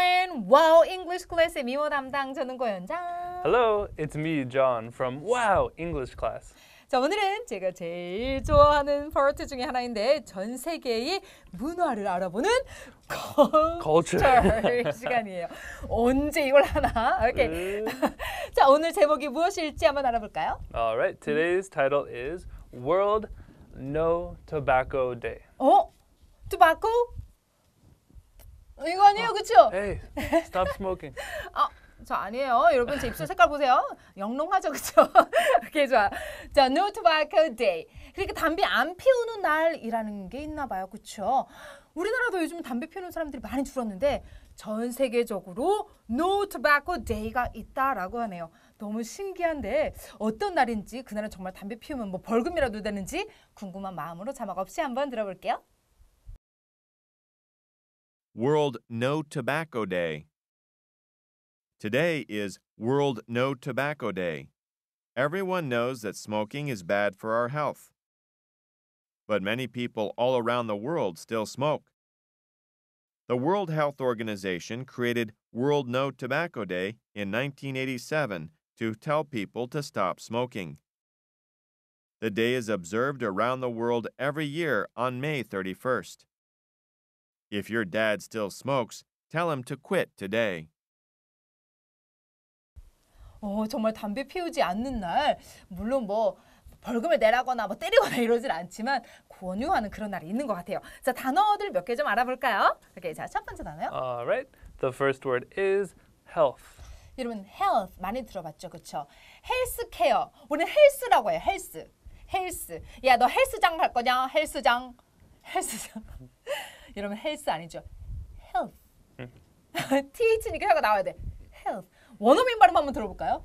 Korean Wow English Class의 미모 담당 저는 고현장. Hello, it's me, John from Wow English Class. 자 오늘은 제가 제일 좋아하는 파트 중에 하나인데 전 세계의 문화를 알아보는 culture 시간이에요. 언제 이걸 하나? 오케이. 자 오늘 제목이 무엇일지 한번 알아볼까요? Alright, today's title is World No Tobacco Day. 어? Tobacco? 어, 이거 아니에요, 어. 그쵸? h e stop smoking. 아, 저 아니에요. 여러분 제 입술 색깔 보세요. 영롱하죠, 그쵸? 이렇게 좋아. 자, no tobacco day. 그러니까 담배 안 피우는 날이라는 게 있나 봐요, 그쵸? 우리나라도 요즘 담배 피우는 사람들이 많이 줄었는데 전 세계적으로 no tobacco day가 있다라고 하네요. 너무 신기한데 어떤 날인지 그날은 정말 담배 피우면 뭐 벌금이라도 되는지 궁금한 마음으로 자막 없이 한번 들어볼게요. World No Tobacco Day. Today is World No Tobacco Day. Everyone knows that smoking is bad for our health. But many people all around the world still smoke. The World Health Organization created World No Tobacco Day in 1987 to tell people to stop smoking. The day is observed around the world every year on May 31st. If your dad still smokes, tell him to quit today. 어, 정말 담배 피우지 않는 날, 물론 뭐 벌금을 내라거나 뭐 때리거나 이러진 않지만 권유하는 그런 날이 있는 것 같아요. 자, 단어들 몇 개 좀 알아볼까요? 오케이, 자, 첫 번째 단어요. Alright, the first word is health. 여러분, health 많이 들어봤죠, 그렇죠? 헬스케어, 우리는 헬스라고 해요, 헬스. 헬스. 야, 너 헬스장 갈 거냐? 헬스장. 헬스장. 이러면 헬스 아니죠. h e a t h 니까 혀가 나와야 돼. h e 원어민 발음 한번 들어볼까요?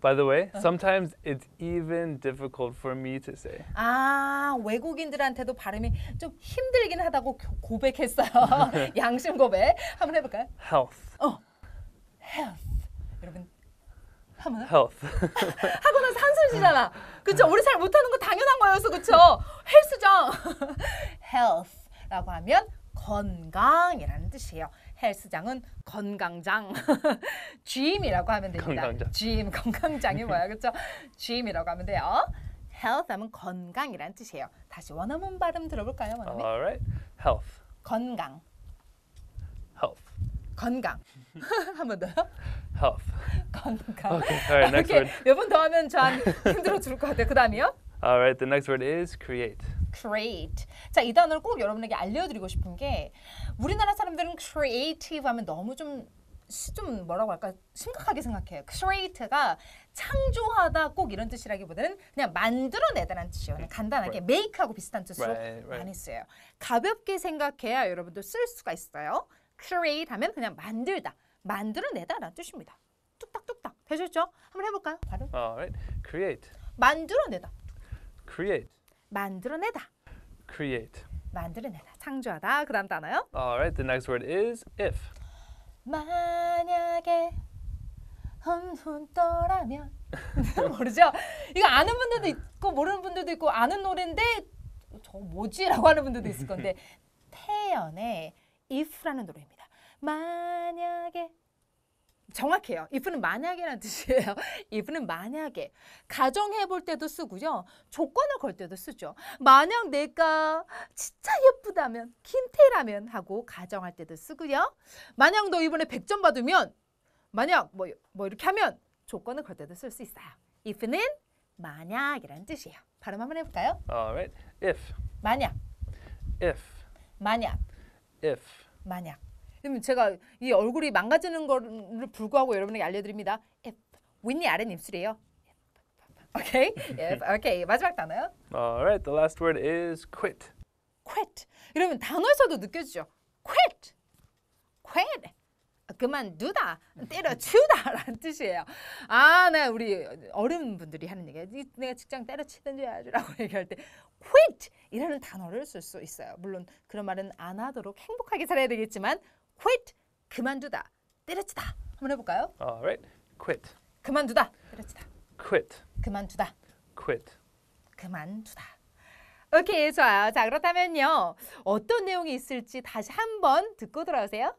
By the way, 어. sometimes it's even difficult for me to say. 아, 외국인들한테도 발음이 좀 힘들긴 하다고 고백했어요. 양심 고백. 한번 해볼까요? Health. 어, health. 여러분, 하면 health. 하고 나서 한숨 쉬잖아. 그쵸? 우리 잘 못하는 거 당연한 거여서 그쵸? 헬스장. health. 라고 하면 건강이라는 뜻이에요. 헬스장은 건강장. gym이라고 하면 됩니다. 건강장. gym, 건강장이 뭐야, 그렇 gym이라고 하면 돼요. health 하면 건강이라는 뜻이에요. 다시 원어민 발음 들어볼까요, 원어민? Alright, health. 건강. health. 건강. 한 번 더요. health. 건강. Okay, alright, next word. 몇번 더 하면 저한 힘들어 죽것 같아요. 그 다음이요. Alright, the next word is create. create. 자, 이 단어를 꼭 여러분에게 알려드리고 싶은 게 우리나라 사람들은 creative 하면 너무 좀, 좀 뭐라고 할까 심각하게 생각해요. create가 창조하다 꼭 이런 뜻이라기보다는 그냥 만들어내다는 뜻이에요. 그냥 간단하게 right. make하고 비슷한 뜻으로 right, right. 많이 쓰여요. 가볍게 생각해야 여러분도 쓸 수가 있어요. create 하면 그냥 만들다, 만들어내다라는 뜻입니다. 뚝딱뚝딱 되셨죠? 한번 해볼까요? 발음. Alright, create. 만들어내다. Create. 만들어내다. create. 만들어내다, 창조하다. 그다음 단어요? Alright, the next word is if. 만약에 혼돈떠라면 모르죠? 이거 아는 분들도 있고 모르는 분들도 있고 아는 노래인데 저 뭐지라고 하는 분들도 있을 건데 태연의 if라는 노래입니다. 만약에 정확해요. if는 만약이라는 뜻이에요. if는 만약에. 가정해 볼 때도 쓰고요. 조건을 걸 때도 쓰죠. 만약 내가 진짜 예쁘다면, 김태라면 하고 가정할 때도 쓰고요. 만약 너 이번에 100점 받으면, 만약 뭐, 뭐 이렇게 하면 조건을 걸 때도 쓸 수 있어요. if는 만약이라는 뜻이에요. 발음 한번 해볼까요? Alright. if 만약 if 만약 if 만약 그러면 제가 이 얼굴이 망가지는 거를 불구하고 여러분에게 알려드립니다. i 윗니 아랫 입술이에요. Okay? If. o 마지막 단어요. Alright. The last word is quit. Quit. 이러면 단어에서도 느껴지죠. Quit. Quit. 그만두다, 때려치우다라는 뜻이에요. 아, 네, 우리 어른 분들이 하는 얘기. 내가 직장 때려치든지 야지라고 얘기할 때 quit 이라는 단어를 쓸 수 있어요. 물론 그런 말은 안 하도록 행복하게 살아야 되겠지만 quit 그만두다 때려치다 한번 해볼까요? Alright, quit. 그만두다 때려치다. Quit. 그만두다. Quit. 그만두다. Okay. 좋아요. 자 그렇다면요 어떤 내용이 있을지 다시 한번 듣고 돌아오세요.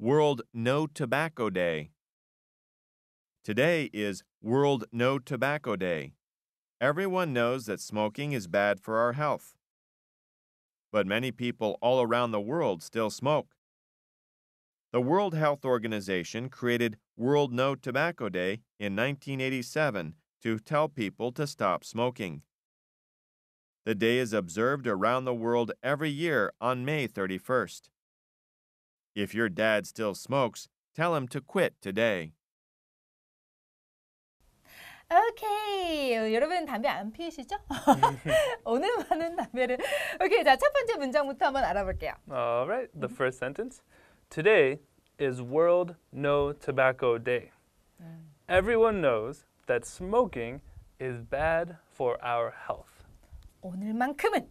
World No Tobacco Day. Today is World No Tobacco Day. Everyone knows that smoking is bad for our health but many people all around the world still smoke. The World Health Organization created World No Tobacco Day in 1987 to tell people to stop smoking. The day is observed around the world every year on May 31st. If your dad still smokes, tell him to quit today. 오케이. 여러분 담배 안 피우시죠? 오늘 많은 담배를. 오케이. 자, 첫 번째 문장부터 한번 알아볼게요. All right. The first sentence. Today is World No Tobacco Day. Everyone knows that smoking is bad for our health. 오늘만큼은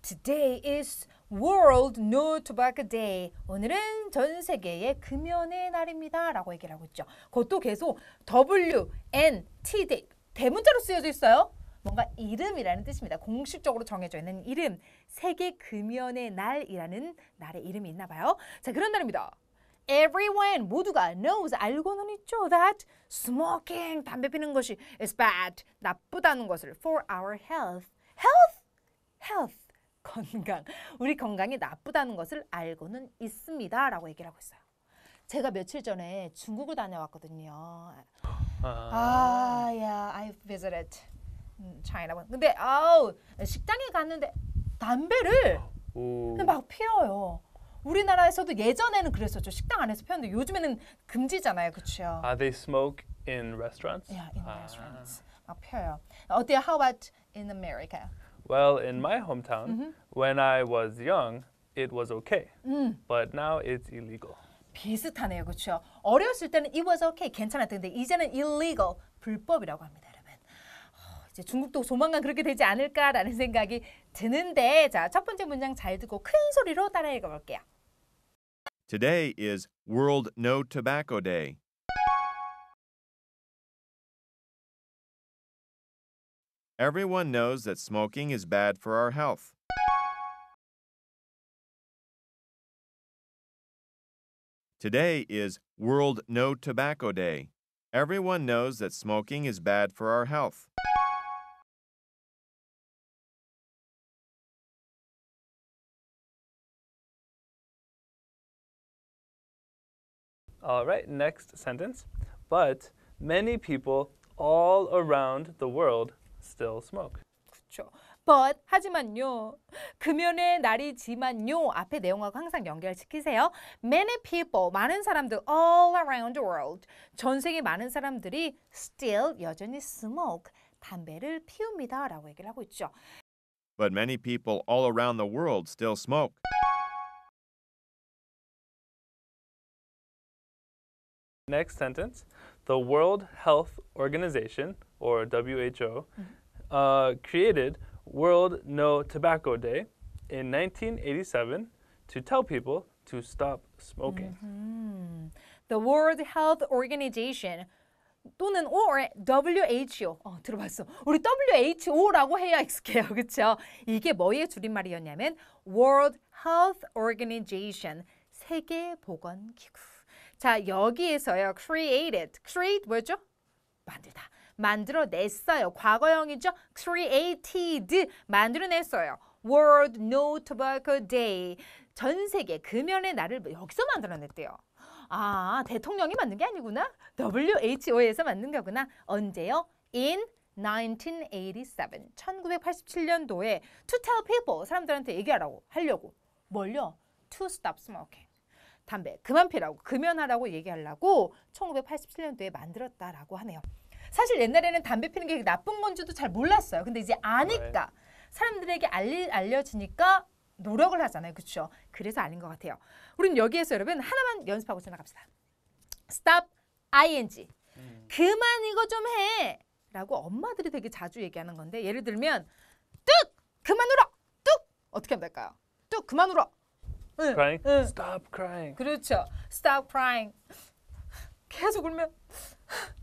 today is World No Tobacco Day. 오늘은 전 세계의 금연의 날입니다. 라고 얘기를 하고 있죠. 그것도 계속 W, N, T d 대문자로 쓰여져 있어요. 뭔가 이름이라는 뜻입니다. 공식적으로 정해져 있는 이름. 세계 금연의 날이라는 날의 이름이 있나 봐요. 자, 그런 날입니다. Everyone 모두가 knows 알고는 있죠 that smoking 담배 피는 것이 is bad 나쁘다는 것을 for our health health health 건강. 우리 건강이 나쁘다는 것을 알고는 있습니다. 라고 얘기를 하고 있어요. 제가 며칠 전에 중국을 다녀왔거든요. 아, 아 야, yeah, I visited China. 근데 아우 식당에 갔는데 담배를 오. 막 피워요. 우리나라에서도 예전에는 그랬었죠. 식당 안에서 피웠는데 요즘에는 금지잖아요, 그렇죠? Uh, they smoke in restaurants. Yeah, in 아. restaurants. 아. 막 펴요. 어때요? How about in America? Well, in my hometown, when I was young, it was okay. But now it's illegal. 비슷하네요, 그렇죠? 어렸을 때는 it was okay, 괜찮았던데 이제는 illegal, 불법이라고 합니다, 여러분. 어, 이제 중국도 조만간 그렇게 되지 않을까라는 생각이 드는데, 자, 첫 번째 문장 잘 듣고 큰 소리로 따라 읽어볼게요. Today is World No Tobacco Day. Everyone knows that smoking is bad for our health. Today is World No Tobacco Day. Everyone knows that smoking is bad for our health. All right, next sentence. But many people all around the world still smoke. 그렇죠. But 하지만요. 금연의 날이지만요. 앞에 내용하고 항상 연결시키세요. Many people, 많은 사람들 all around the world, 전 세계 많은 사람들이 still 여전히 smoke, 담배를 피웁니다. 라고 얘기를 하고 있죠. But many people all around the world still smoke. Next sentence. The World Health Organization, or WHO, uh, created World No Tobacco Day in 1987 to tell people to stop smoking. Mm -hmm. The World Health Organization 또는 or WHO 어, 들어봤어 우리 WHO라고 해야 익숙해요 그렇죠? 이게 뭐의 줄임말이었냐면 World Health Organization 세계보건기구 자 여기에서요 created create 뭐죠 만들다 만들어냈어요. 과거형이죠. created 만들어냈어요. World No t o b a c c Day 전 세계 금연의 날을 뭐 여기서 만들어냈대요. 아 대통령이 만든 게 아니구나. WHO에서 만든 거구나. 언제요? In 1987, 1987년도에 to tell people, 사람들한테 얘기하라고, 하려고. 뭘요? to stop smoking. 담배 그만 피라고, 금연하라고 얘기하려고 1987년도에 만들었다라고 하네요. 사실 옛날에는 담배 피는 게 나쁜 건지도 잘 몰랐어요. 근데 이제 아니까 네. 사람들에게 알리, 알려지니까 노력을 하잖아요. 그렇죠? 그래서 아닌 것 같아요. 우린 여기에서 여러분 하나만 연습하고 지나갑시다. stop ing. 음. 그만 이거 좀 해. 라고 엄마들이 되게 자주 얘기하는 건데 예를 들면 뚝! 그만 울어! 뚝! 어떻게 하면 될까요? 뚝! 그만 울어! 응, crying? 응. stop crying. 그렇죠. stop crying. 계속 울면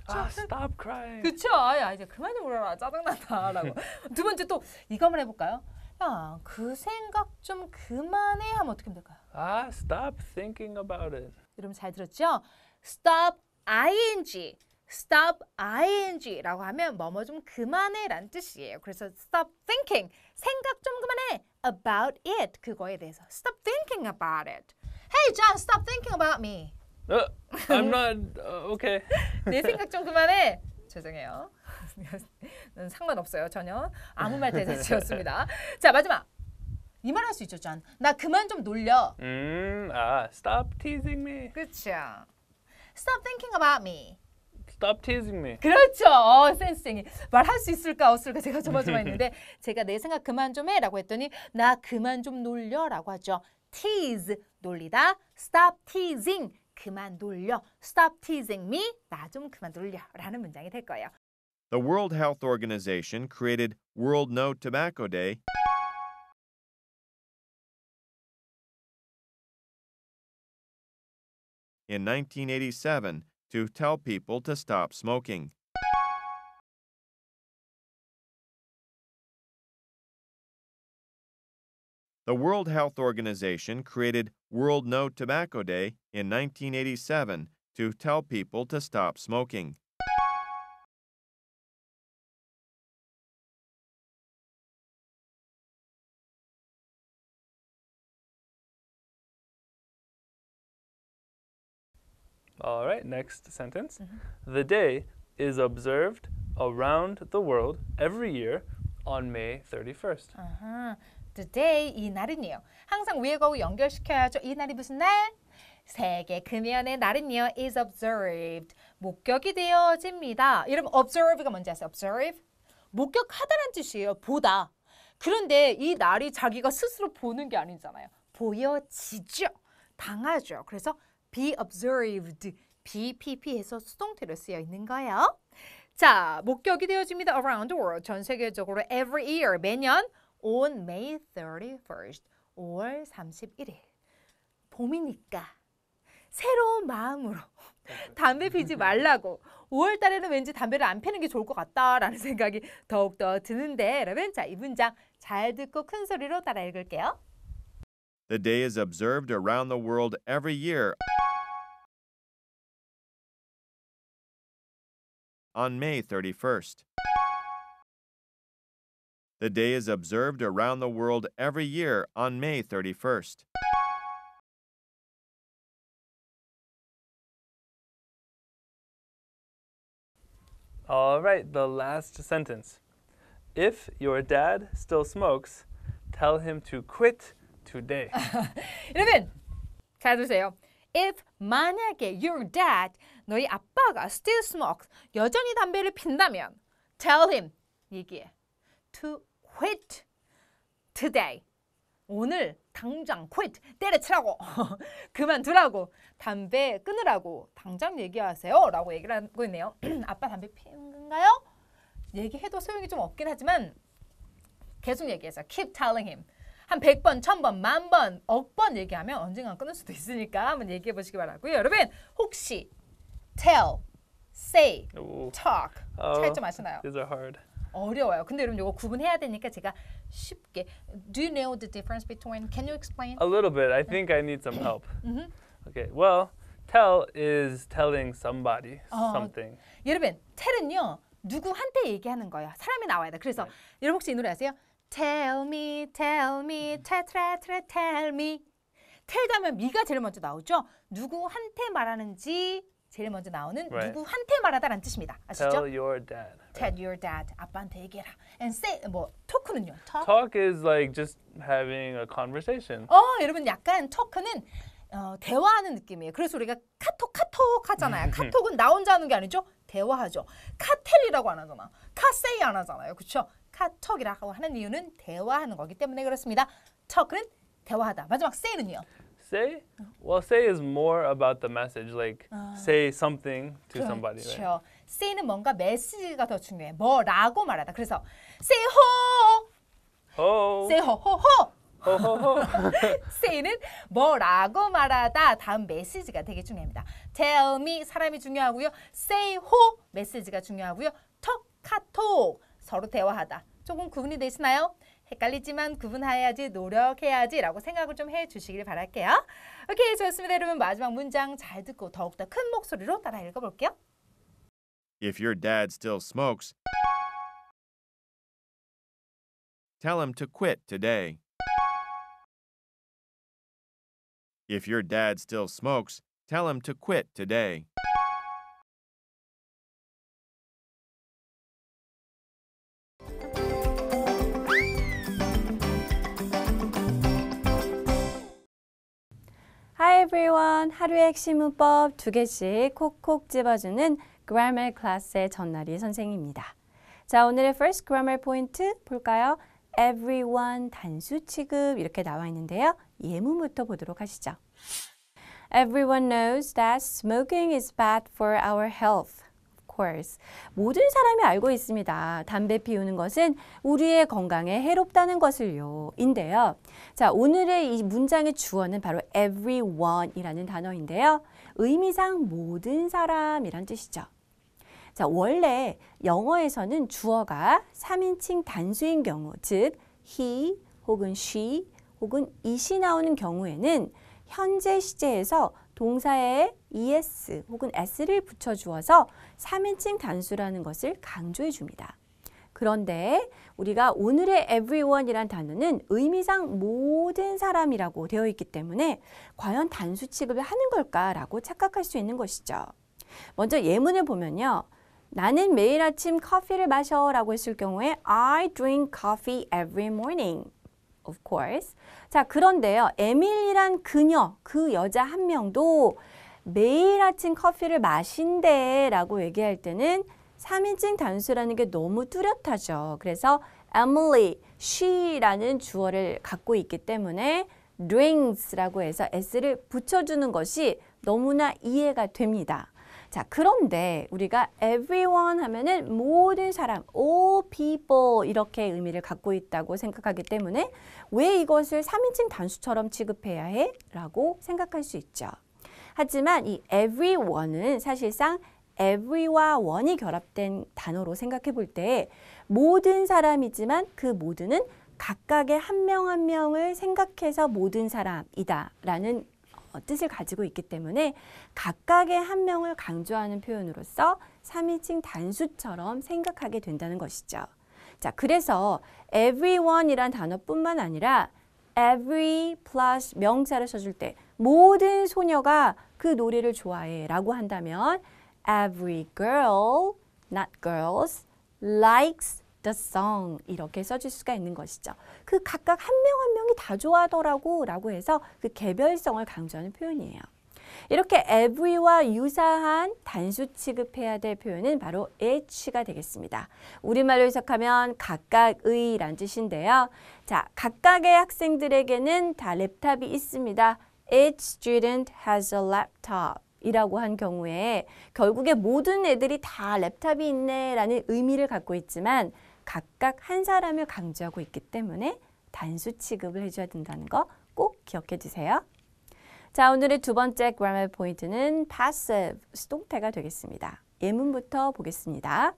아, stop crying. 그쵸? 아, 이제 그만 좀 울어라. 짜증난다라고. 두 번째 또 이거만 해볼까요? 야, 그 생각 좀 그만해 하면 어떻게 하면 될까요? 아, stop thinking about it. 여러분 잘 들었죠? stop ing. stop ing라고 하면 뭐뭐 좀 그만해란 뜻이에요. 그래서 stop thinking, 생각 좀 그만해 about it 그거에 대해서 stop thinking about it. Hey John, stop thinking about me. 어, I'm not 어, okay. 내 생각 좀 그만해. 죄송해요. 상관없어요. 전혀 아무 말 대잔치였습니다. 자 마지막 이 말 할 수 있죠, 전. 나 그만 좀 놀려. 음, 아, stop teasing me. 그렇죠. Stop thinking about me. Stop teasing me. 그렇죠. 어, 센스쟁이. 말할 수 있을까 없을까 제가 조마조마했는데 제가 내 생각 그만 좀 해라고 했더니 나 그만 좀 놀려라고 하죠. tease 놀리다. stop teasing 그만 놀려. Stop teasing me. 나 그만 놀려라는 문장이 될 거예요. The World Health Organization created World No Tobacco Day. In 1987, to tell people to stop smoking. The World Health Organization created World No Tobacco Day in 1987 to tell people to stop smoking. All right, next sentence. Mm -hmm. The day is observed around the world every year on May 31st. Uh -huh. today 이 날은요. 항상 위에 거고 연결시켜야죠. 이 날이 무슨 날? 세계 금연의 날은요 is observed 목격이 되어집니다. 여러분 observe가 뭔지 아세요? observe 목격하다는 뜻이에요. 보다. 그런데 이 날이 자기가 스스로 보는 게 아니잖아요. 보여지죠. 당하죠. 그래서 be observed BPP에서 수동태로 쓰여 있는 거예요. 자, 목격이 되어집니다. around the world 전 세계적으로 every year 매년 on May 31st, 5월 31일. 봄이니까 새로운 마음으로 그렇죠. 담배 피지 말라고 5월 달에는 왠지 담배를 안 피는 게 좋을 것 같다라는 생각이 더욱더 드는데 여러분 자, 이 문장 잘 듣고 큰 소리로 따라 읽을게요. The day is observed around the world every year on May 31st. The day is observed around the world every year on May 31st. All right, the last sentence. If your dad still smokes, tell him to quit today. 여러분, 가주세요. If 만약에 your dad 너희 아빠가 still smokes 여전히 담배를 핀다면 tell him 얘기해. to quit today. 오늘 당장 quit 때려치라고 그만두라고 담배 끊으라고 당장 얘기하세요 라고 얘기를 하고 있네요 아빠 담배 피는 건가요? 얘기해도 소용이 좀 없긴 하지만 계속 얘기해서 keep telling him 한 100번, 1000번, 만번, 억 번 얘기하면 언젠간 끊을 수도 있으니까 한번 얘기해 보시기 바라고요 여러분 혹시 tell, say, talk 차이점 어. 아시나요? These are hard. 어려워요. 근데 여러분 이거 구분해야 되니까 제가 쉽게 Do you know the difference between? Can you explain? A little bit. I think I need some help. mm-hmm. Okay. Well, tell is telling somebody 어, something. 여러분, tell은요 누구한테 얘기하는 거예요. 사람이 나와야 돼. 그래서 여러분 혹시 이 노래 아세요? Tell me, tell me, tra tra tra, tell me. tell하면 me가 제일 먼저 나오죠. 누구한테 말하는지 제일 먼저 나오는 right. 누구한테 말하다라는 뜻입니다. 아시죠? Tell your dad. Tell your dad. 아빠한테 얘기해라. And say 뭐 talk는요. Talk. Talk is like just having a conversation. 어, 여러분 약간 talk는 어, 대화하는 느낌이에요. 그래서 우리가 카톡 카톡 하잖아요. 카톡은 나 혼자 하는 게 아니죠. 대화하죠. 카텔이라고 안 하잖아. 카세이 안 하잖아요. 그렇죠? 카톡이라고 하는 이유는 대화하는 거기 때문에 그렇습니다. talk는 대화하다. 마지막 say는요. say? Well, say is more about the message, like say something to somebody. Right? 그렇죠. say는 뭔가 메시지가 더 중요해. 뭐라고 말하다. 그래서 say ho, ho, say ho ho ho. say는 뭐라고 말하다 다음 메시지가 되게 중요합니다. Tell me 사람이 중요하고요. Say ho 메시지가 중요하고요. Talk 카톡 서로 대화하다. 조금 구분이 되시나요? 헷갈리지만 구분해야지 노력해야지 라고 생각을 좀 해주시길 바랄게요. 오케이 좋습니다. 여러분 마지막 문장 잘 듣고 더욱더 큰 목소리로 따라 읽어볼게요. If your dad still smokes, tell him to quit today. If your dad still smokes, tell him to quit today. Hi everyone! 하루의 핵심 문법 두 개씩 콕콕 집어주는 Grammar 클래스의 전나리 선생입니다. 자, 오늘의 First Grammar 포인트 볼까요? Everyone 단수 취급 이렇게 나와 있는데요. 예문부터 보도록 하시죠. Everyone knows that smoking is bad for our health. course. 모든 사람이 알고 있습니다. 담배 피우는 것은 우리의 건강에 해롭다는 것을요. 인데요. 자, 오늘의 이 문장의 주어는 바로 everyone이라는 단어인데요. 의미상 모든 사람이란 뜻이죠. 자, 원래 영어에서는 주어가 3인칭 단수인 경우, 즉 he 혹은 she 혹은 it이 나오는 경우에는 현재 시제에서 동사에 es 혹은 s를 붙여주어서 3인칭 단수라는 것을 강조해 줍니다. 그런데 우리가 오늘의 everyone이란 단어는 의미상 모든 사람이라고 되어 있기 때문에 과연 단수 취급을 하는 걸까라고 착각할 수 있는 것이죠. 먼저 예문을 보면요. 나는 매일 아침 커피를 마셔 라고 했을 경우에 I drink coffee every morning. Of course, 자, 그런데요. 에밀리란 그녀, 그 여자 한 명도 매일 아침 커피를 마신대 라고 얘기할 때는 3인칭 단수라는 게 너무 뚜렷하죠. 그래서 Emily, she라는 주어를 갖고 있기 때문에 drinks라고 해서 s를 붙여주는 것이 너무나 이해가 됩니다. 자, 그런데 우리가 everyone 하면은 모든 사람, all people 이렇게 의미를 갖고 있다고 생각하기 때문에 왜 이것을 3인칭 단수처럼 취급해야 해? 라고 생각할 수 있죠. 하지만 이 everyone은 사실상 every와 one이 결합된 단어로 생각해 볼 때 모든 사람이지만 그 모두는 각각의 한 명한 한 명을 생각해서 모든 사람이다 라는 뜻을 가지고 있기 때문에 각각의 한 명을 강조하는 표현으로서 3인칭 단수처럼 생각하게 된다는 것이죠. 자, 그래서 everyone이란 단어뿐만 아니라 every plus 명사를 써줄 때 모든 소녀가 그 노래를 좋아해 라고 한다면 every girl, not girls, likes the song 이렇게 써줄 수가 있는 것이죠. 그 각각 한 명 한 명이 다 좋아하더라고 라고 해서 그 개별성을 강조하는 표현이에요. 이렇게 every와 유사한 단수 취급해야 될 표현은 바로 h가 되겠습니다. 우리말로 해석하면 각각의 란 뜻인데요. 자, 각각의 학생들에게는 다 랩탑이 있습니다. Each student has a laptop. 이라고 한 경우에 결국에 모든 애들이 다 랩탑이 있네 라는 의미를 갖고 있지만 각각 한 사람을 강조하고 있기 때문에 단수 취급을 해줘야 된다는 거 꼭 기억해 주세요. 자, 오늘의 두 번째 grammar 포인트는 passive, 수동태가 되겠습니다. 예문부터 보겠습니다.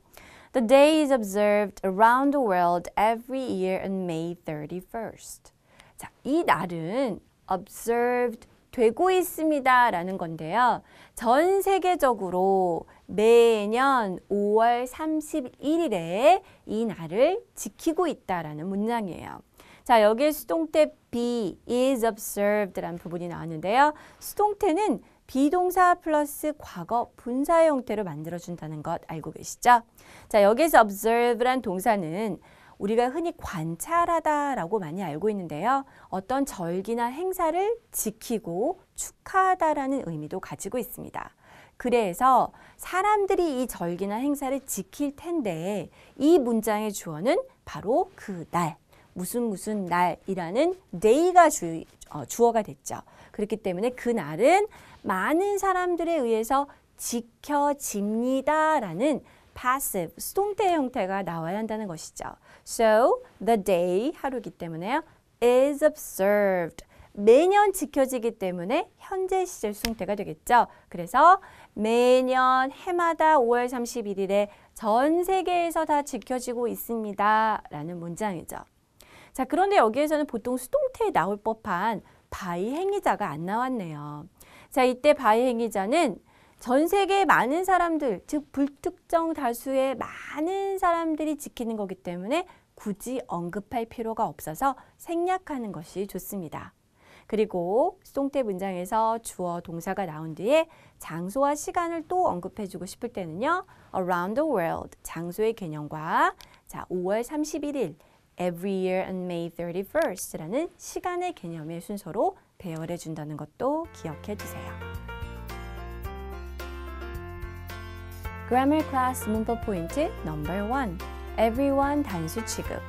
The day is observed around the world every year on May 31st. 자, 이 날은 observed 되고 있습니다. 라는 건데요. 전 세계적으로 매년 5월 31일에 이 날을 지키고 있다라는 문장이에요. 자, 여기에 수동태 be, is observed라는 부분이 나왔는데요. 수동태는 비동사 플러스 과거 분사 형태로 만들어준다는 것 알고 계시죠? 자, 여기서 observe란 동사는 우리가 흔히 관찰하다라고 많이 알고 있는데요. 어떤 절기나 행사를 지키고 축하하다라는 의미도 가지고 있습니다. 그래서 사람들이 이 절기나 행사를 지킬 텐데 이 문장의 주어는 바로 그 날, 무슨 무슨 날이라는 day가 주, 어, 주어가 됐죠. 그렇기 때문에 그 날은 많은 사람들에 의해서 지켜집니다라는 passive, 수동태 형태가 나와야 한다는 것이죠. So, the day, 하루기 때문에요. is observed. 매년 지켜지기 때문에 현재 시제 수동태가 되겠죠. 그래서 매년 해마다 5월 31일에 전 세계에서 다 지켜지고 있습니다. 라는 문장이죠. 자, 그런데 여기에서는 보통 수동태에 나올 법한 바이 행위자가 안 나왔네요. 자, 이때 바이 행위자는 전 세계 많은 사람들, 즉 불특정 다수의 많은 사람들이 지키는 거기 때문에 굳이 언급할 필요가 없어서 생략하는 것이 좋습니다. 그리고 수태 문장에서 주어 동사가 나온 뒤에 장소와 시간을 또 언급해주고 싶을 때는요. around the world 장소의 개념과 자 5월 31일 every year on May 31st라는 시간의 개념의 순서로 배열해 준다는 것도 기억해 주세요. Grammar Class 문법 포인트 넘버 1 Everyone 단수 취급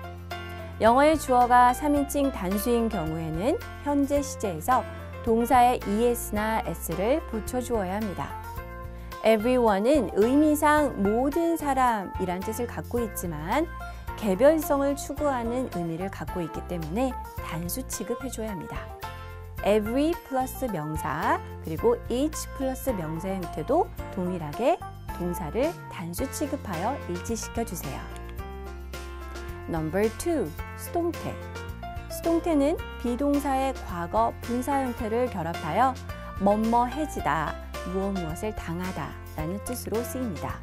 영어의 주어가 3인칭 단수인 경우에는 현재 시제에서 동사의 es나 s를 붙여주어야 합니다. everyone은 의미상 모든 사람이란 뜻을 갖고 있지만 개별성을 추구하는 의미를 갖고 있기 때문에 단수 취급해줘야 합니다. every 플러스 명사 그리고 each 플러스 명사 형태도 동일하게 동사를 단수 취급하여 일치시켜 주세요. Number 2. 수동태. 수동태는 비동사의 과거 분사 형태를 결합하여 뭐뭐해지다, 무엇무엇을 당하다 라는 뜻으로 쓰입니다.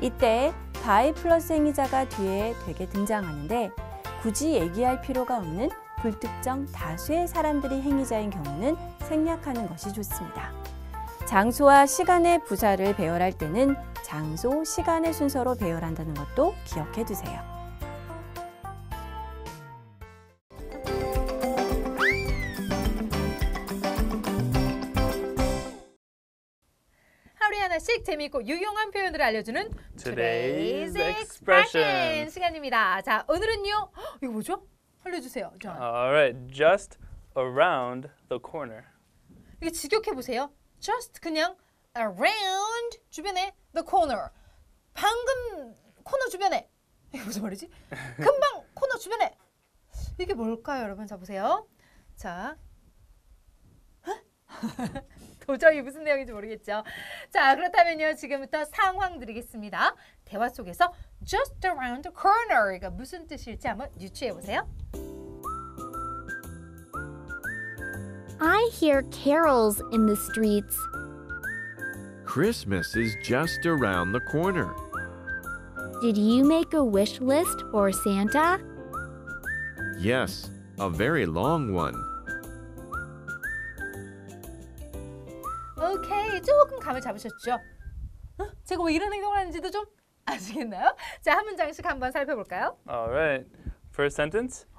이때 by 플러스 행위자가 뒤에 되게 등장하는데 굳이 얘기할 필요가 없는 불특정 다수의 사람들이 행위자인 경우는 생략하는 것이 좋습니다. 장소와 시간의 부사를 배열할 때는 장소, 시간의 순서로 배열한다는 것도 기억해 두세요. 하나씩 재미있고 유용한 표현을 알려주는 Today's Expression 시간입니다. 자, 오늘은요. 헉, 이거 뭐죠? 알려주세요. 자, Alright, just around the corner. 이게 직역해 보세요. just 그냥 around 주변에 the corner 방금 코너 주변에 이게 무슨 말이지? 금방 코너 주변에 이게 뭘까요 여러분 자 보세요 자 도저히 무슨 내용인지 모르겠죠 자 그렇다면요 지금부터 상황 드리겠습니다 대화 속에서 just around the corner 그러 무슨 뜻일지 한번 유추해 보세요 I hear carols in the streets. Christmas is just around the corner. Did you make a wish list for Santa? Yes, a very long one. Okay, 조금 감을 잡으셨죠? 제가 왜 이런 행동을 하는지도 좀 아시겠나요? 자, 한 문장씩 한번 살펴볼까요? All right. First sentence.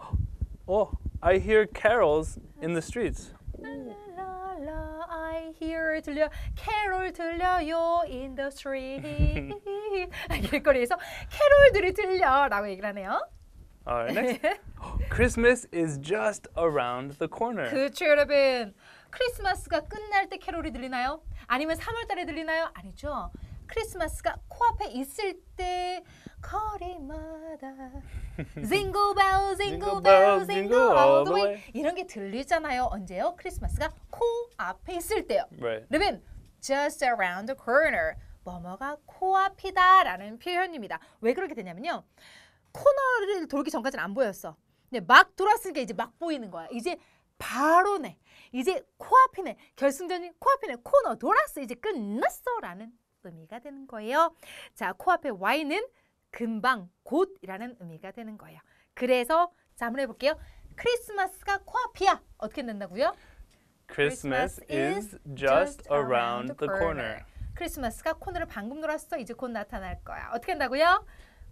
Oh, I hear carols in the streets. 라라 I hear 들려 캐롤 들려요 in the street 길거리에서 캐롤들이 들려라고 얘기를 하네요. Alright, next. Christmas is just around the corner. 그렇죠, 여러분. 크리스마스가 끝날 때 캐롤이 들리나요? 아니면 3월 달에 들리나요? 아니죠. 크리스마스가 코앞에 있을 때 거리마다 징고벨 징고벨 징고 all the 이런 게 들리잖아요. 언제요? 크리스마스가 코앞에 있을 때요. Right. 그러면 just around the corner 뭐뭐가 코앞이다 라는 표현입니다. 왜 그렇게 되냐면요. 코너를 돌기 전까지는 안 보였어. 근데 막 돌았으니까 이제 막 보이는 거야. 이제 바로네. 이제 코앞이네. 결승전이 코앞이네. 코너 돌았어. 이제 끝났어. 라는 의미가 되는 거예요. 자, 코앞에 와인 금방 곧이라는 의미가 되는 거예요. 그래서 자, 한번 해볼게요. 크리스마스가 코앞이야. 어떻게 된다고요? Christmas is just around the corner. 크리스마스가 코너를 방금 돌았어. 이제 곧 나타날 거야. 어떻게 한다고요?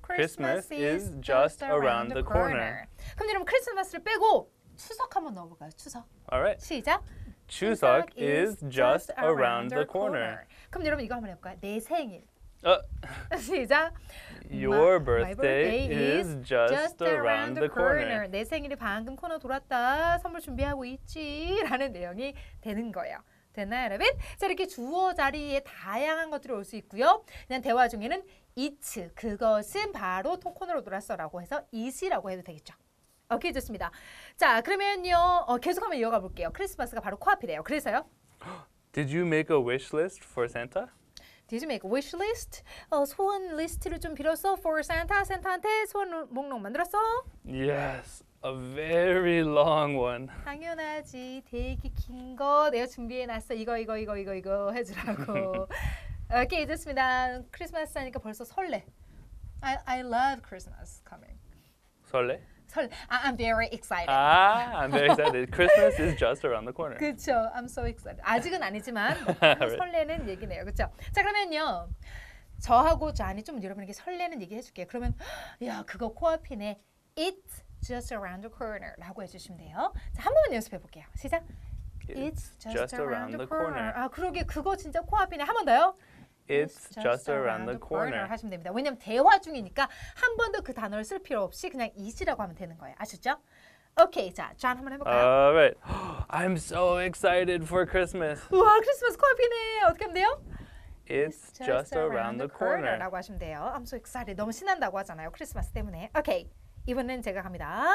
Christmas is just around the corner. 그럼 여러분 크리스마스를 빼고 추석 한번 넣어볼까요? 추석. Alright. 시작. 추석 is just around the corner. 그럼 여러분 이거 한번 해볼까요? 내 생일. 어. 시작. Your birthday, my birthday is just, around the corner. 내 생일이 방금 코너 돌았다. 선물 준비하고 있지. 라는 내용이 되는 거예요. 되나요, 여러분? 자, 이렇게 주어 자리에 다양한 것들이 올 수 있고요. 그냥 대화 중에는 i t 그것은 바로 통코너로 돌았어 라고 해서 it이라고 해도 되겠죠. 오케이 좋습니다. 자 그러면요 어, 계속하면 이어가 볼게요. 크리스마스가 바로 코앞이래요. 그래서요. Did you make a wish list for Santa? Did you make a wish list? 어, 소원 리스트를 좀 빌었어 for Santa. 산타한테 소원 목록 만들었어? Yes, a very long one. 당연하지. 되게 긴 거 내가 준비해놨어. 이거 이거 이거 이거 이거 해주라고. 오케이 좋습니다. 크리스마스 하니까 벌써 설레. I I love Christmas coming. 설레? 설, I'm very excited. 아, I'm very excited. Christmas is just around the corner. 그렇죠. I'm so excited. 아직은 아니지만 설레는 얘기네요. 그렇죠. 자, 그러면요. 저하고 자니 좀 여러분에게 설레는 얘기 해줄게요. 그러면 야 그거 코앞이네. It's just around the corner라고 해주시면 돼요. 자, 한 번만 연습해 볼게요. 시작. It's just, just around, around the corner. corner. 아 그러게 그거 진짜 코앞이네. 한 번 더요. It's just around the corner. 하시면 됩니다. 왜냐면 대화 중이니까 한 번도 그 단어를 쓸 필요 없이 그냥 is라고 하면 되는 거예요. 아셨죠? 오케이, 자, 존 한번 해볼까요? Alright. I'm so excited for Christmas. 우와, 크리스마스 코앞이네. 어떻게 하면 돼요? It's just around the corner. 라고 하시면 돼요. I'm so excited. 너무 신난다고 하잖아요. 크리스마스 때문에. 오케이, 이번엔 제가 갑니다.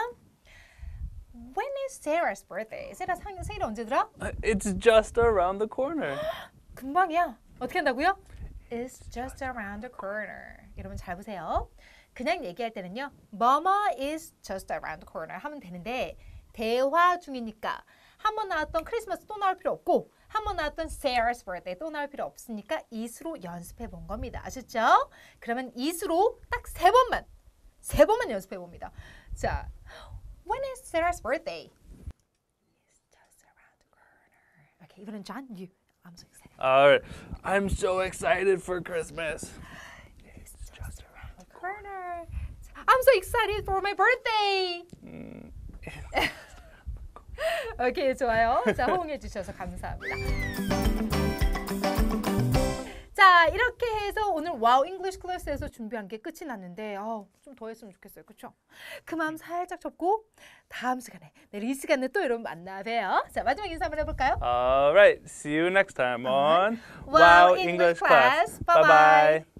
When is Sarah's birthday? 세라 생일 언제더라? It's just around the corner. 금방이야. 어떻게 한다고요? is just around the corner. 여러분 잘 보세요. 그냥 얘기할 때는요. 뭐뭐 is just around the corner 하면 되는데 대화 중이니까 한번 나왔던 크리스마스 또 나올 필요 없고 한번 나왔던 Sarah's birthday 또 나올 필요 없으니까 is로 연습해 본 겁니다. 아셨죠? 그러면 is로 딱 세 번만 세 번만 연습해 봅니다. 자, when is Sarah's birthday? It's just around the corner. Okay, 이번엔 John, you. I'm so excited. All right. I'm so excited for Christmas. It's just around the corner. I'm so excited for my birthday. Mm. Okay, 좋아요. 자, 호응해 주셔서 감사합니다. 자 이렇게 해서 오늘 와우 잉글리시 클래스에서 준비한 게 끝이 났는데 어, 좀더 했으면 좋겠어요. 그렇죠? 그 마음 살짝 접고 다음 시간에 내일 네, 이 시간에 또 여러분 만나 뵈요자 마지막 인사 한번 해볼까요? Alright, see you next time on Wow e n g l i s bye. bye, -bye.